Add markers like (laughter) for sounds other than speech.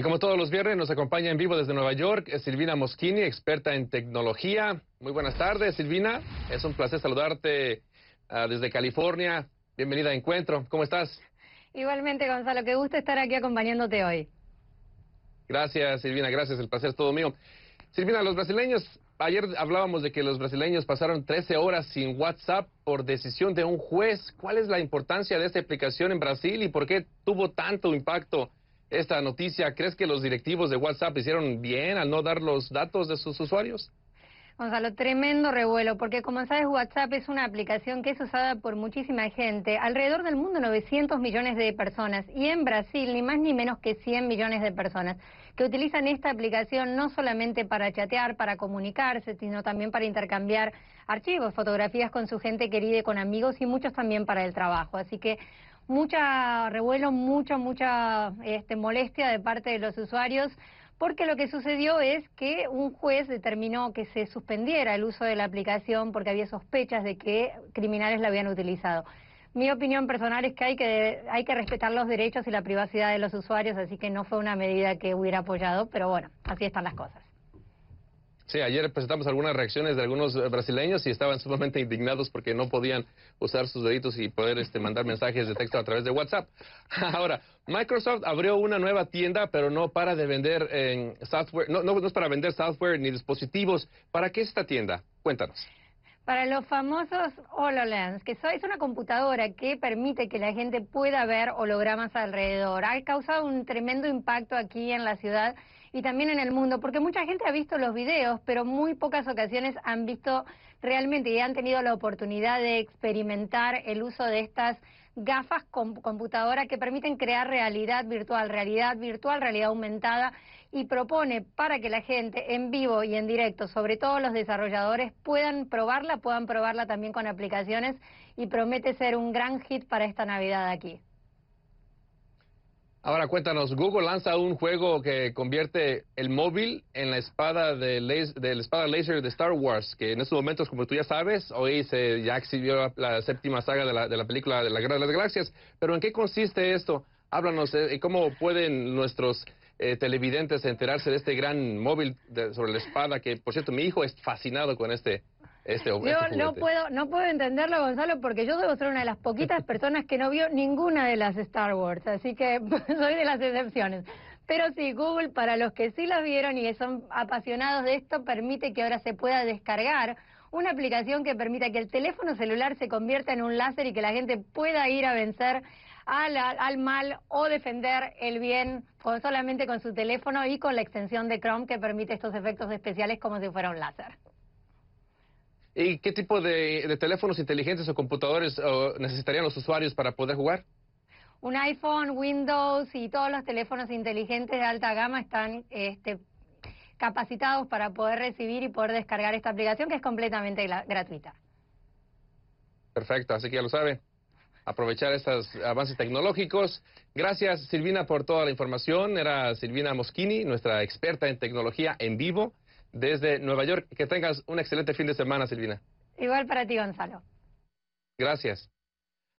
Y como todos los viernes, nos acompaña en vivo desde Nueva York Silvina Moschini, experta en tecnología. Muy buenas tardes, Silvina. Es un placer saludarte ah, desde California. Bienvenida a Encuentro. ¿Cómo estás? Igualmente, Gonzalo. Qué gusto estar aquí acompañándote hoy. Gracias, Silvina. Gracias. El placer es todo mío. Silvina, los brasileños, ayer hablábamos de que los brasileños pasaron 13 horas sin WhatsApp por decisión de un juez. ¿Cuál es la importancia de esta aplicación en Brasil y por qué tuvo tanto impacto esta noticia, ¿crees que los directivos de WhatsApp hicieron bien al no dar los datos de sus usuarios? Gonzalo, tremendo revuelo, porque como sabes, WhatsApp es una aplicación que es usada por muchísima gente, alrededor del mundo 900 millones de personas, y en Brasil ni más ni menos que 100 millones de personas, que utilizan esta aplicación no solamente para chatear, para comunicarse, sino también para intercambiar archivos, fotografías con su gente querida y con amigos, y muchos también para el trabajo. Así que mucha revuelo, mucha, mucha este, molestia de parte de los usuarios, porque lo que sucedió es que un juez determinó que se suspendiera el uso de la aplicación porque había sospechas de que criminales la habían utilizado. Mi opinión personal es que hay que hay que respetar los derechos y la privacidad de los usuarios, así que no fue una medida que hubiera apoyado, pero bueno, así están las cosas. Sí, ayer presentamos algunas reacciones de algunos eh, brasileños y estaban sumamente indignados porque no podían usar sus deditos y poder este, mandar mensajes de texto a través de WhatsApp. (laughs) Ahora, Microsoft abrió una nueva tienda, pero no para de vender software, no, no es para vender software ni dispositivos. ¿Para qué es esta tienda? Cuéntanos. Para los famosos HoloLens, que es una computadora que permite que la gente pueda ver hologramas alrededor. Ha causado un tremendo impacto aquí en la ciudad y también en el mundo, porque mucha gente ha visto los videos, pero muy pocas ocasiones han visto realmente y han tenido la oportunidad de experimentar el uso de estas gafas con computadora que permiten crear realidad virtual, realidad virtual, realidad aumentada y propone para que la gente en vivo y en directo, sobre todo los desarrolladores, puedan probarla, puedan probarla también con aplicaciones y promete ser un gran hit para esta Navidad aquí. Ahora cuéntanos, Google lanza un juego que convierte el móvil en la espada de, laser, de la espada laser de Star Wars, que en estos momentos, como tú ya sabes, hoy se ya exhibió la, séptima saga de la, película de la Guerra de las Galaxias. Pero ¿en qué consiste esto? Háblanos, eh, ¿cómo pueden nuestros eh, televidentes enterarse de este gran móvil sobre la espada? Que, por cierto, mi hijo es fascinado con este este yo este no puedo, no puedo entenderlo, Gonzalo, porque yo soy ser una de las poquitas (laughs) personas que no vio ninguna de las Star Wars, así que (laughs) soy de las excepciones. Pero sí, Google, para los que sí las vieron y son apasionados de esto, permite que ahora se pueda descargar una aplicación que permita que el teléfono celular se convierta en un láser y que la gente pueda ir a vencer al, al, mal o defender el bien solamente con su teléfono y con la extensión de Chrome que permite estos efectos especiales como si fuera un láser. ¿Y qué tipo de, teléfonos inteligentes o computadores necesitarían los usuarios para poder jugar? Un iPhone, Windows y todos los teléfonos inteligentes de alta gama están este, capacitados para poder recibir y poder descargar esta aplicación que es completamente gratuita. Perfecto, así que ya lo sabe. Aprovechar estos avances tecnológicos. Gracias, Silvina, por toda la información. Era Silvina Moschini, nuestra experta en tecnología en vivo desde Nueva York. Que tengas un excelente fin de semana, Silvina. Igual para ti, Gonzalo. Gracias.